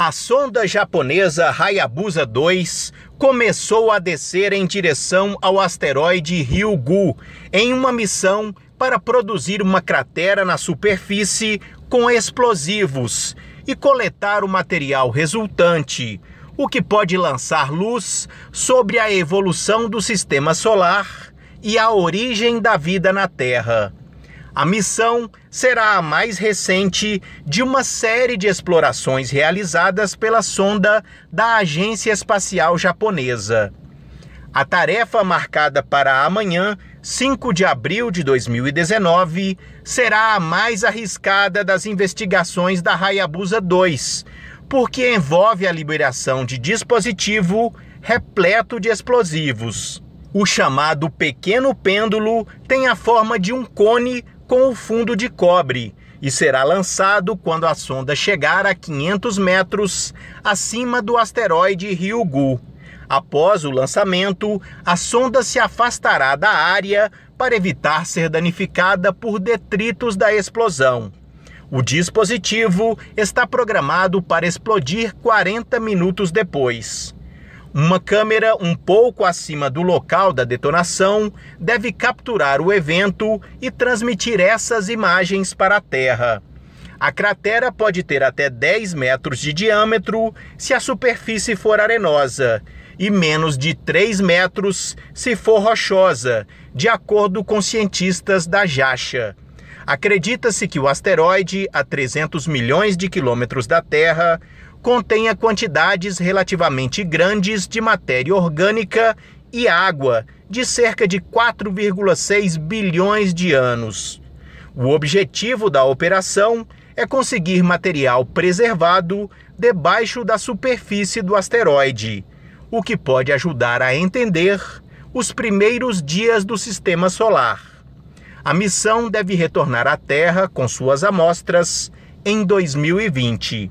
A sonda japonesa Hayabusa 2 começou a descer em direção ao asteroide Ryugu em uma missão para produzir uma cratera na superfície com explosivos e coletar o material resultante, o que pode lançar luz sobre a evolução do sistema solar e a origem da vida na Terra. A missão será a mais recente de uma série de explorações realizadas pela sonda da Agência Espacial Japonesa. A tarefa marcada para amanhã, 5 de abril de 2019, será a mais arriscada das investigações da Hayabusa 2, porque envolve a liberação de dispositivo repleto de explosivos. O chamado pequeno pêndulo tem a forma de um cone com o fundo de cobre e será lançado quando a sonda chegar a 500 metros acima do asteroide Ryugu. Após o lançamento, a sonda se afastará da área para evitar ser danificada por detritos da explosão. O dispositivo está programado para explodir 40 minutos depois. Uma câmera um pouco acima do local da detonação deve capturar o evento e transmitir essas imagens para a Terra. A cratera pode ter até 10 metros de diâmetro se a superfície for arenosa e menos de 3 metros se for rochosa, de acordo com cientistas da Jacha. Acredita-se que o asteroide, a 300 milhões de quilômetros da Terra, contém quantidades relativamente grandes de matéria orgânica e água, de cerca de 4,6 bilhões de anos. O objetivo da operação é conseguir material preservado debaixo da superfície do asteroide, o que pode ajudar a entender os primeiros dias do sistema solar. A missão deve retornar à Terra com suas amostras em 2020